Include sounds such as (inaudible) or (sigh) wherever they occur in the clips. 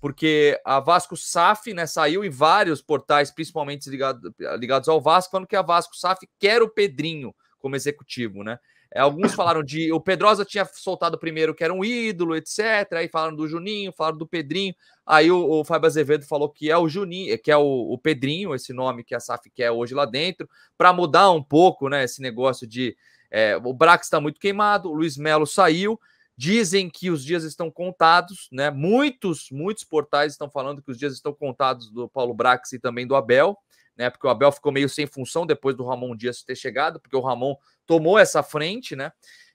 porque a Vasco SAF né, saiu e vários portais, principalmente ligado, ligados ao Vasco, falando que a Vasco SAF quer o Pedrinho como executivo, né? É, alguns falaram de. O Pedrosa tinha soltado primeiro que era um ídolo, etc. Aí falaram do Juninho, falaram do Pedrinho. Aí o, o Fábio Azevedo falou que é o Juninho, eh, que é o, o Pedrinho, esse nome que a SAF quer hoje lá dentro, para mudar um pouco né, esse negócio de. É, o Brax está muito queimado, o Luiz Melo saiu. Dizem que os dias estão contados, né? Muitos, muitos portais estão falando que os dias estão contados do Paulo Brax e também do Abel, né? Porque o Abel ficou meio sem função depois do Ramon Dias ter chegado, porque o Ramon tomou essa frente, né?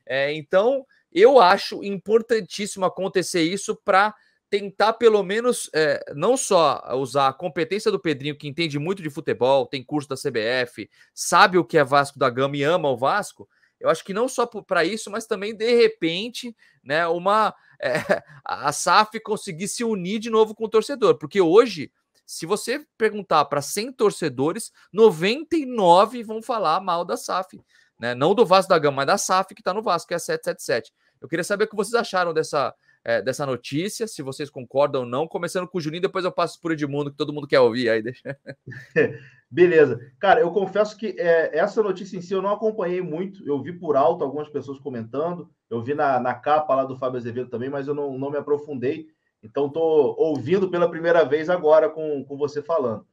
É, então, eu acho importantíssimo acontecer isso para tentar, pelo menos, é, não só usar a competência do Pedrinho, que entende muito de futebol, tem curso da CBF, sabe o que é Vasco da Gama e ama o Vasco, eu acho que não só para isso, mas também de repente, né, uma é, (laughs) a SAF conseguir se unir de novo com o torcedor, porque hoje se você perguntar para 100 torcedores, 99 vão falar mal da SAF, né? Não do Vasco da Gama, mas da SAF que está no Vasco, que é a 777. Eu queria saber o que vocês acharam dessa é, dessa notícia, se vocês concordam ou não. Começando com o Juninho, depois eu passo por Edmundo, que todo mundo quer ouvir. Aí deixa. (laughs) Beleza. Cara, eu confesso que é, essa notícia em si eu não acompanhei muito. Eu vi por alto algumas pessoas comentando. Eu vi na, na capa lá do Fábio Azevedo também, mas eu não, não me aprofundei. Então, estou ouvindo pela primeira vez agora com, com você falando.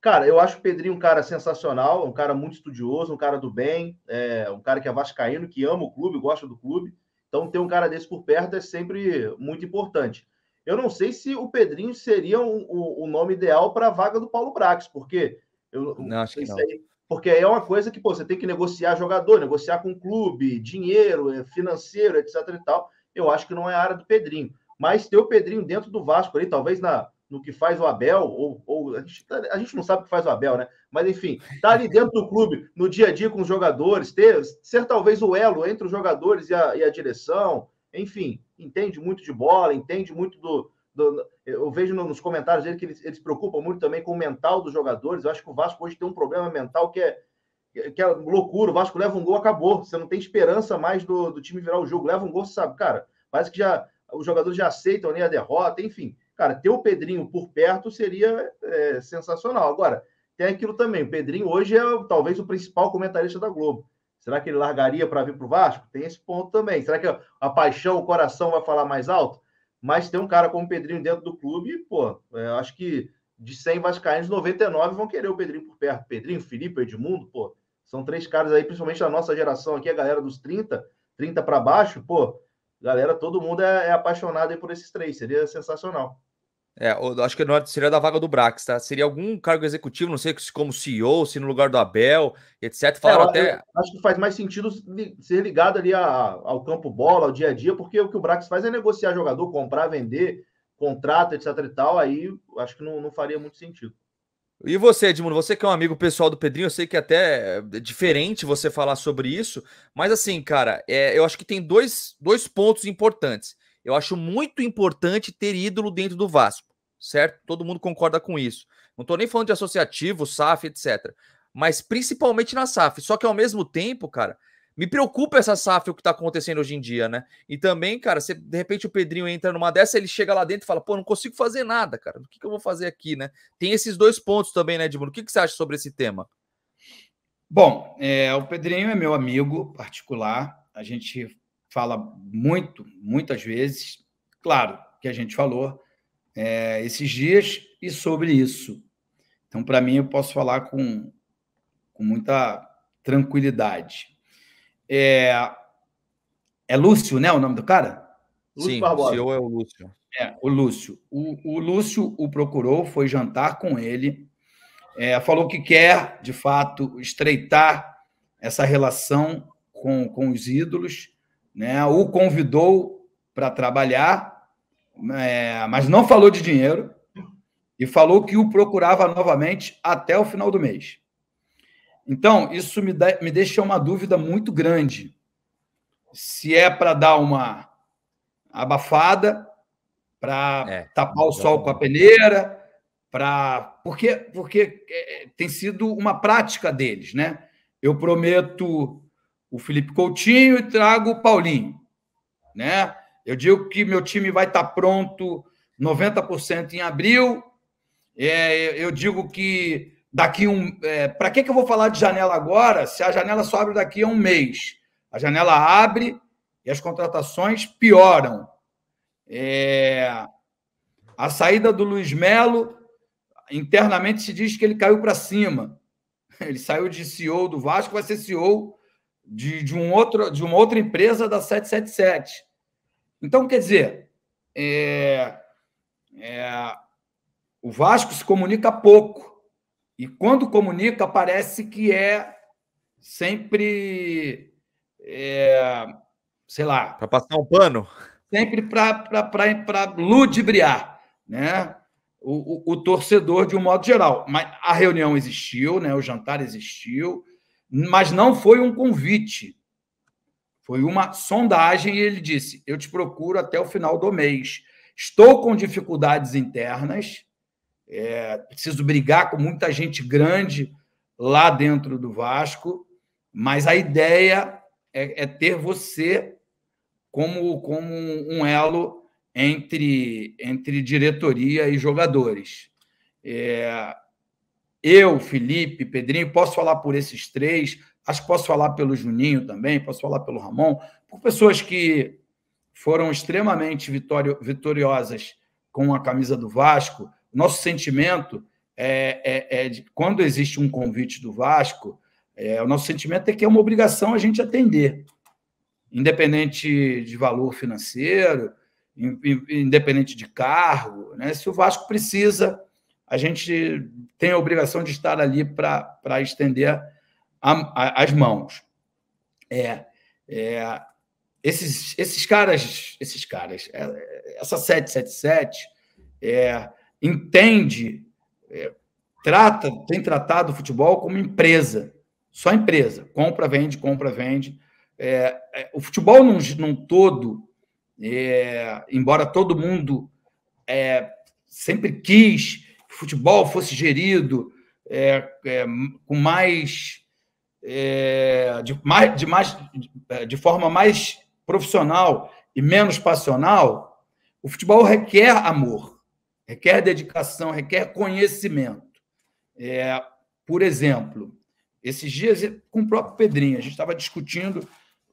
Cara, eu acho o Pedrinho um cara sensacional, um cara muito estudioso, um cara do bem, é, um cara que é vascaíno, que ama o clube, gosta do clube. Então, ter um cara desse por perto é sempre muito importante. Eu não sei se o Pedrinho seria o um, um, um nome ideal para a vaga do Paulo Brax, porque eu não acho que não. Aí, porque aí é uma coisa que pô, você tem que negociar jogador, negociar com o clube, dinheiro, é, financeiro, etc. E tal. Eu acho que não é a área do Pedrinho. Mas ter o Pedrinho dentro do Vasco ali, talvez na no que faz o Abel, ou, ou a, gente, a, gente, não sabe o que faz o Abel, né? Mas enfim, tá ali dentro do clube, no dia a dia com os jogadores, ter, ser talvez o elo entre os jogadores e a, e a direção, enfim, entende muito de bola, entende muito do. do eu vejo nos comentários dele que eles, eles se preocupam muito também com o mental dos jogadores. Eu acho que o Vasco hoje tem um problema mental que é, que é loucura. O Vasco leva um gol, acabou. Você não tem esperança mais do, do time virar o jogo. Leva um gol, você sabe, cara. Parece que já os jogadores já aceitam né, a derrota, enfim. Cara, ter o Pedrinho por perto seria é, sensacional. Agora, tem aquilo também. O Pedrinho hoje é talvez o principal comentarista da Globo. Será que ele largaria para vir para o Vasco? Tem esse ponto também. Será que a paixão, o coração vai falar mais alto? Mas ter um cara como o Pedrinho dentro do clube, pô, é, acho que de 100 vascaínos, 99 vão querer o Pedrinho por perto. Pedrinho, Felipe, Edmundo, pô, são três caras aí, principalmente da nossa geração aqui, a galera dos 30, 30 para baixo, pô, galera, todo mundo é, é apaixonado por esses três. Seria sensacional. É, acho que é, seria da vaga do Brax, tá? Seria algum cargo executivo, não sei se como CEO, se no lugar do Abel, etc. É, Falaram é, até. Acho que faz mais sentido ser ligado ali a, ao campo bola, ao dia a dia, porque o que o Brax faz é negociar jogador, comprar, vender, contrato, etc. e tal. Aí acho que não, não faria muito sentido. E você, Edmundo, você que é um amigo pessoal do Pedrinho, eu sei que é até é diferente você falar sobre isso, mas assim, cara, é, eu acho que tem dois, dois pontos importantes. Eu acho muito importante ter ídolo dentro do Vasco, certo? Todo mundo concorda com isso. Não estou nem falando de associativo, SAF, etc. Mas principalmente na SAF. Só que ao mesmo tempo, cara, me preocupa essa SAF o que está acontecendo hoje em dia, né? E também, cara, de repente o Pedrinho entra numa dessa, ele chega lá dentro e fala, pô, não consigo fazer nada, cara. O que, que eu vou fazer aqui, né? Tem esses dois pontos também, né, Edmundo? O que, que você acha sobre esse tema? Bom, é, o Pedrinho é meu amigo particular. A gente fala muito, muitas vezes, claro, que a gente falou é, esses dias e sobre isso. Então, para mim, eu posso falar com, com muita tranquilidade. É, é Lúcio, né? O nome do cara? Lúcio Sim, Barbosa. o CEO é o Lúcio. É, o Lúcio. O, o Lúcio o procurou, foi jantar com ele, é, falou que quer, de fato, estreitar essa relação com, com os ídolos né, o convidou para trabalhar, é, mas não falou de dinheiro e falou que o procurava novamente até o final do mês. Então, isso me, me deixa uma dúvida muito grande. Se é para dar uma abafada, para é, tapar o sol tá com a peneira, para porque porque é, tem sido uma prática deles, né? Eu prometo o Felipe Coutinho e trago o Paulinho, né? Eu digo que meu time vai estar tá pronto 90% em abril. É, eu digo que daqui um. É, Para que, que eu vou falar de janela agora se a janela só abre daqui a um mês? A janela abre e as contratações pioram. É, a saída do Luiz Melo, internamente se diz que ele caiu para cima. (laughs) Ele saiu de CEO do Vasco, vai ser CEO de, de, um outro, de uma outra empresa da 777. Então, quer dizer, é, é, o Vasco se comunica pouco. E quando comunica, parece que é sempre. É, sei lá. Para passar um pano? Sempre para ludibriar né? O, o, o torcedor de um modo geral. Mas a reunião existiu, né? o jantar existiu mas não foi um convite. Foi uma sondagem e ele disse: Eu te procuro até o final do mês. Estou com dificuldades internas, é, preciso brigar com muita gente grande lá dentro do Vasco, mas a ideia é, é ter você como, como um elo entre, entre diretoria e jogadores. É, eu, Felipe, Pedrinho, posso falar por esses três, acho que posso falar pelo Juninho também, posso falar pelo Ramon, por pessoas que foram extremamente vitoriosas com a camisa do Vasco. Nosso sentimento é, é, é de, quando existe um convite do Vasco, é, o nosso sentimento é que é uma obrigação a gente atender, independente de valor financeiro, independente de cargo. Né? Se o Vasco precisa a gente tem a obrigação de estar ali para estender a, a, as mãos. É, é, esses, esses caras, esses caras, é, essa 777 é, entende, é, trata, tem tratado o futebol como empresa, só empresa, compra, vende, compra, vende. É, é o futebol num, num todo, é, embora todo mundo sempre quis futebol fosse gerido é, é, com mais, é, de, mais, de, mais de forma mais profissional e menos passional, o futebol requer amor, requer dedicação, requer conhecimento. É, por exemplo, esses dias com o próprio Pedrinho, a gente estava discutindo.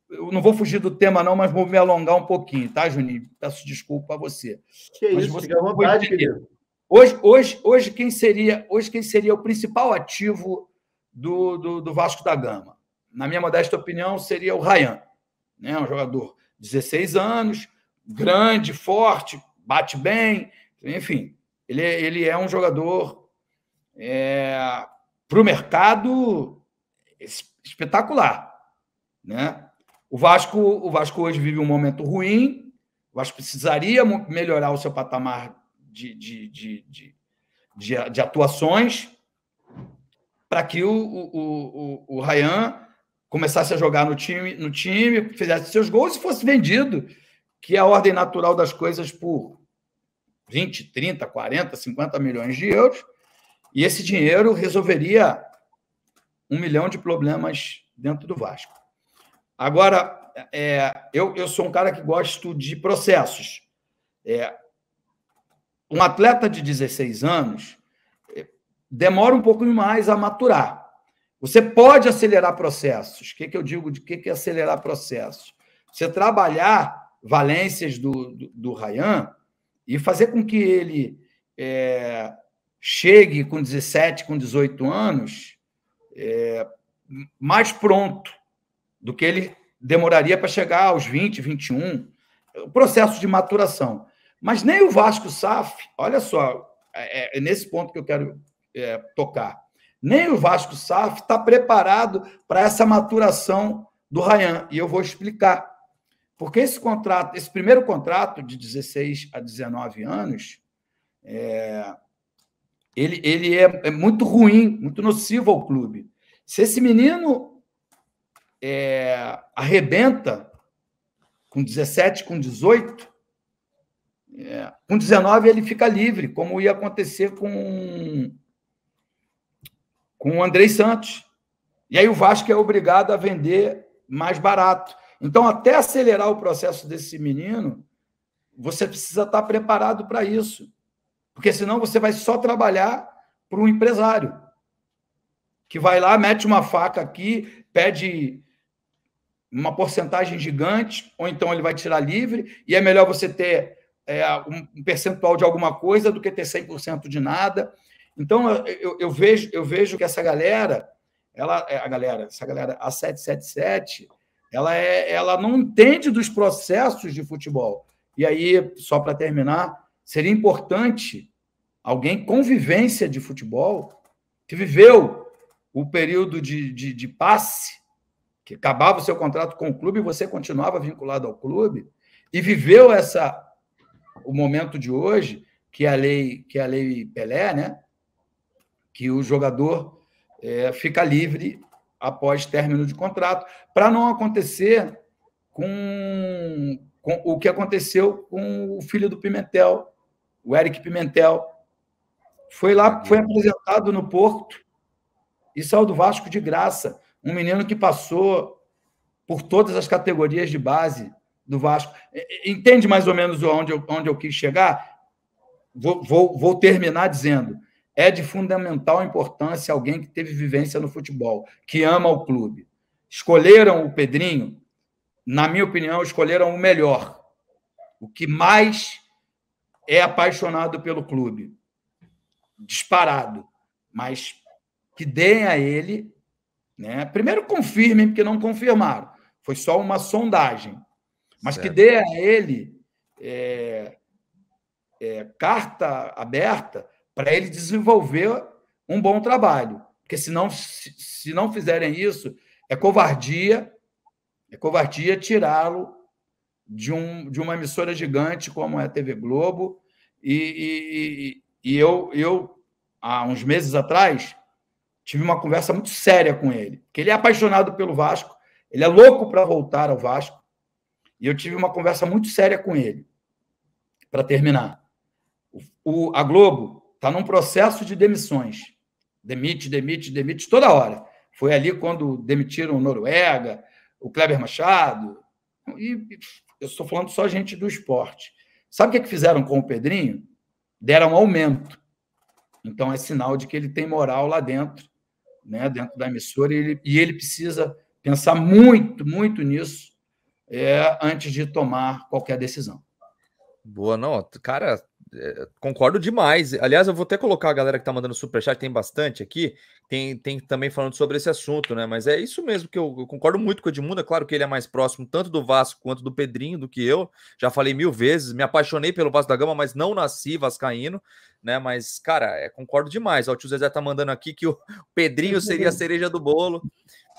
Eu não vou fugir do tema, não, mas vou me alongar um pouquinho, tá, Juninho? Peço desculpa a você. Que mas isso, você fica à vontade, querido. Hoje, hoje, hoje, quem seria, hoje quem seria o principal ativo do, do, do Vasco da Gama? Na minha modesta opinião, seria o Rayan. Né? Um jogador de 16 anos, grande, forte, bate bem, enfim. Ele, ele é um jogador é, para o mercado espetacular. Né? O, Vasco, o Vasco hoje vive um momento ruim, o Vasco precisaria melhorar o seu patamar de, de, de, de, de atuações para que o, o, o, o Ryan começasse a jogar no time, no time, fizesse seus gols e fosse vendido, que é a ordem natural das coisas por 20, 30, 40, 50 milhões de euros, e esse dinheiro resolveria um milhão de problemas dentro do Vasco. Agora, é, eu, eu sou um cara que gosto de processos. É, um atleta de 16 anos eh, demora um pouco mais a maturar. Você pode acelerar processos. O que, que eu digo de que, que é acelerar processos? Você trabalhar valências do, do, do Ryan e fazer com que ele é, chegue com 17, com 18 anos é, mais pronto do que ele demoraria para chegar aos 20, 21. O processo de maturação. Mas nem o Vasco SAF, olha só, é, é, é nesse ponto que eu quero é, tocar. Nem o Vasco SAF está preparado para essa maturação do Rayan. E eu vou explicar. Porque esse contrato, esse primeiro contrato de 16 a 19 anos, é, ele, ele é, é, muito ruim, muito nocivo ao clube. Se esse menino é, arrebenta com 17, com 18, é. Com 19 ele fica livre, como ia acontecer com com o Andrei Santos. E aí o Vasco é obrigado a vender mais barato. Então, até acelerar o processo desse menino, você precisa estar preparado para isso. Porque senão você vai só trabalhar para um empresário que vai lá, mete uma faca aqui, pede uma porcentagem gigante, ou então ele vai tirar livre, e é melhor você ter é, um percentual de alguma coisa do que ter 100% de nada. Então, eu, eu, vejo, eu vejo que essa galera, ela, é, a galera, essa galera, a 777, ela, é, ela não entende dos processos de futebol. E aí, só para terminar, seria importante alguém com vivência de futebol, que viveu o período de, de, de passe, que acabava o seu contrato com o clube e você continuava vinculado ao clube, e viveu essa o momento de hoje, que é a lei, que é a lei Pelé, né? que o jogador é, fica livre após término de contrato, para não acontecer com, com, o que aconteceu com o filho do Pimentel, o Eric Pimentel. Foi lá, foi apresentado no Porto e saiu do Vasco de graça. Um menino que passou por todas as categorias de base do Vasco. É, é, entende mais ou menos onde eu, onde eu quis chegar? Vou, vou, vou terminar dizendo: é de fundamental importância alguém que teve vivência no futebol, que ama o clube. Escolheram o Pedrinho, na minha opinião, escolheram o melhor, o que mais é apaixonado pelo clube. Disparado. Mas que deem a ele. Né? Primeiro confirmem, porque não confirmaram. Foi só uma sondagem mas certo. que dê a ele é, é, carta aberta para ele desenvolver um bom trabalho. Porque se não, se, se não fizerem isso, é covardia, é covardia tirá-lo de, um, de uma emissora gigante como é a TV Globo. E, e, e eu, eu, há uns meses atrás, tive uma conversa muito séria com ele, porque ele é apaixonado pelo Vasco, ele é louco para voltar ao Vasco, e eu tive uma conversa muito séria com ele, para terminar. O, a Globo está num processo de demissões. Demite, demite, demite toda hora. Foi ali quando demitiram o Noruega, o Kleber Machado. E eu estou falando só gente do esporte. Sabe o que, é que fizeram com o Pedrinho? Deram aumento. Então é sinal de que ele tem moral lá dentro, né, dentro da emissora, e ele, e ele precisa pensar muito, muito nisso é, antes de tomar qualquer decisão. Boa, não, cara, é, concordo demais. Aliás, eu vou até colocar a galera que tá mandando superchat, tem bastante aqui, tem, tem também falando sobre esse assunto, né? Mas é isso mesmo que eu, eu, concordo muito com o Edmundo. É claro que ele é mais próximo tanto do Vasco quanto do Pedrinho do que eu. Já falei mil vezes, me apaixonei pelo Vasco da Gama, mas não nasci vascaíno, né? Mas, cara, é, concordo demais. Ó, o tio Zezé tá mandando aqui que o (laughs) Pedrinho seria a cereja do bolo.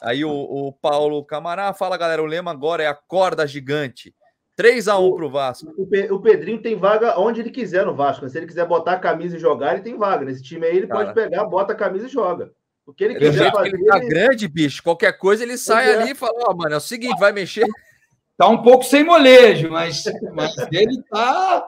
Aí o, ah. o Paulo Camará fala, galera, o lema agora é a corda gigante. 3 a 1 o, pro Vasco. O, o, Pedrinho tem vaga onde ele quiser no Vasco. Né? Se ele quiser botar a camisa e jogar, ele tem vaga. Nesse time aí, ele Cara. pode pegar, bota a camisa e joga. O que ele é quiser fazer. Ele tá ele... grande, bicho. Qualquer coisa ele sai é. ali e fala: Ó, oh, mano, é o seguinte, vai mexer. (laughs) Tá um pouco sem molejo, mas, mas ele tá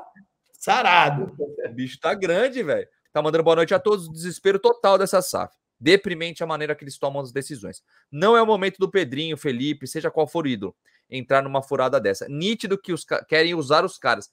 sarado. O bicho tá grande, velho. Tá mandando boa noite a todos. Desespero total dessa SAF. Deprimente a maneira que eles tomam as decisões. Não é o momento do Pedrinho, Felipe, seja qual for o ídolo, entrar numa furada dessa. Nítido que os querem usar os caras.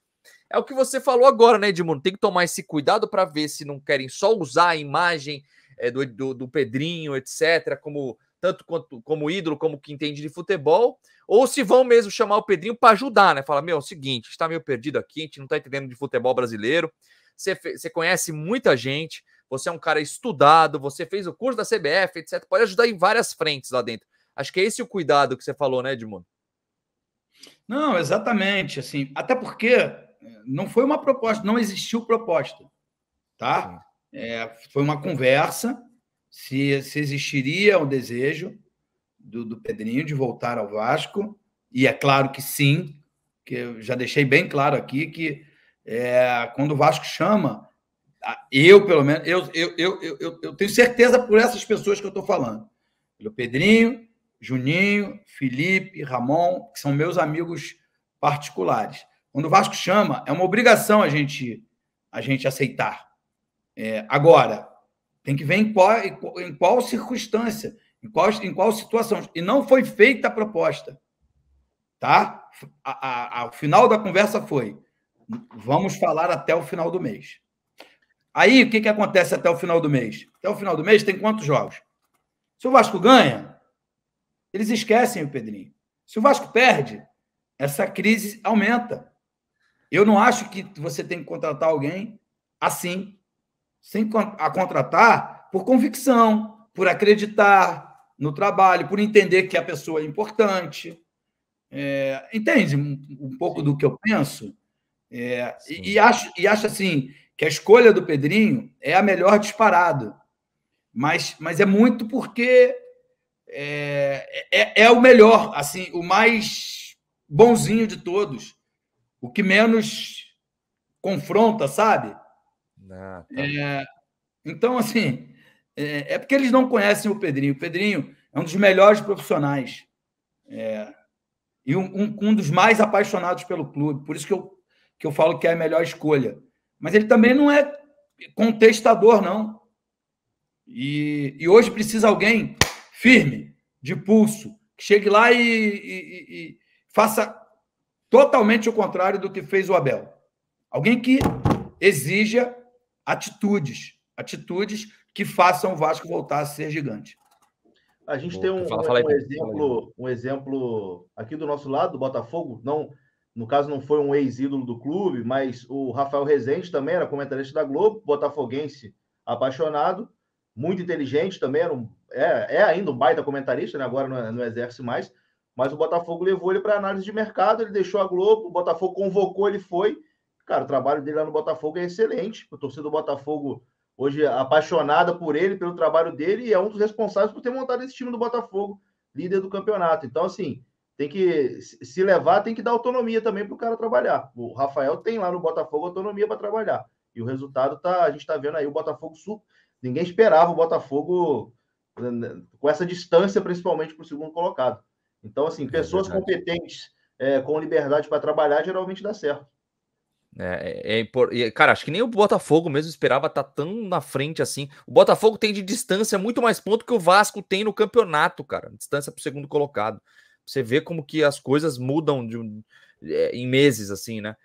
É o que você falou agora, né, Edmundo? Tem que tomar esse cuidado para ver se não querem só usar a imagem é, do, do, do, Pedrinho, etc., como tanto quanto como ídolo, como que entende de futebol, ou se vão mesmo chamar o Pedrinho para ajudar, né? Fala, meu, é o seguinte, está meio perdido aqui, a gente não está entendendo de futebol brasileiro. você conhece muita gente, você é um cara estudado, você fez o curso da CBF, etc. Pode ajudar em várias frentes lá dentro. Acho que é esse o cuidado que você falou, né, Edmundo? Não, exatamente. Assim, até porque eh, não foi uma proposta, não existiu proposta, tá? É, foi uma conversa se, se existiria o desejo do, do Pedrinho de voltar ao Vasco e é claro que sim, que eu já deixei bem claro aqui que é, quando o Vasco chama ah, eu, pelo menos, eu, eu, eu, eu, eu tenho certeza por essas pessoas que eu estou falando. Pelo é Pedrinho, Juninho, Felipe, Ramon, que são meus amigos particulares. Quando o Vasco chama, é uma obrigação a gente, a gente aceitar. É, agora, tem que ver em qual, em qual circunstância, em qual, em qual situação. E não foi feita a proposta. Tá? A, a, a, o final da conversa foi: vamos falar até o final do mês. Aí, o que, que acontece até o final do mês? Até o final do mês tem quantos jogos? Se o Vasco ganha, eles esquecem o Pedrinho. Se o Vasco perde, essa crise aumenta. Eu não acho que você tem que contratar alguém assim. Sem a contratar por convicção, por acreditar no trabalho, por entender que a pessoa é importante. É, entende um, pouco Sim. do que eu penso? É, e, e, acho, e acho assim que a escolha do Pedrinho é a melhor disparado. Mas, mas é muito porque é, é, é o melhor, assim, o mais bonzinho de todos. O que menos confronta, sabe? Ah, tá. é, então, assim, é, é, porque eles não conhecem o Pedrinho. O Pedrinho é um dos melhores profissionais é, e um, um, um, dos mais apaixonados pelo clube. Por isso que eu, que eu falo que é a melhor escolha. Mas ele também não é contestador, não. E, e hoje precisa alguém firme, de pulso, que chegue lá e, e, e faça totalmente o contrário do que fez o Abel. Alguém que exija atitudes, atitudes que façam o Vasco voltar a ser gigante. A gente Boa, tem um, fala, um, fala um exemplo, um exemplo aqui do nosso lado, do Botafogo, não no caso não foi um ex-ídolo do clube, mas o Rafael Rezende também era comentarista da Globo, botafoguense apaixonado, muito inteligente também, era um, é, é ainda um baita comentarista, né? agora não, é, não exerce mais, mas o Botafogo levou ele para análise de mercado, ele deixou a Globo, o Botafogo convocou, ele foi. Cara, o trabalho dele lá no Botafogo é excelente, o torcedor do Botafogo hoje é apaixonada por ele, pelo trabalho dele, e é um dos responsáveis por ter montado esse time do Botafogo, líder do campeonato. Então, assim, tem que se levar, tem que dar autonomia também para o cara trabalhar. O Rafael tem lá no Botafogo autonomia para trabalhar. E o resultado tá, a gente está vendo aí o Botafogo sul. Ninguém esperava o Botafogo né, né, com essa distância, principalmente para o segundo colocado. Então, assim, é pessoas é competentes é, com liberdade para trabalhar geralmente dá certo. É, é, é Cara, acho que nem o Botafogo mesmo esperava estar tá tão na frente assim. O Botafogo tem de distância muito mais ponto que o Vasco tem no campeonato, cara. Distância para o segundo colocado. Você vê como que as coisas mudam de, é, em meses, assim, né?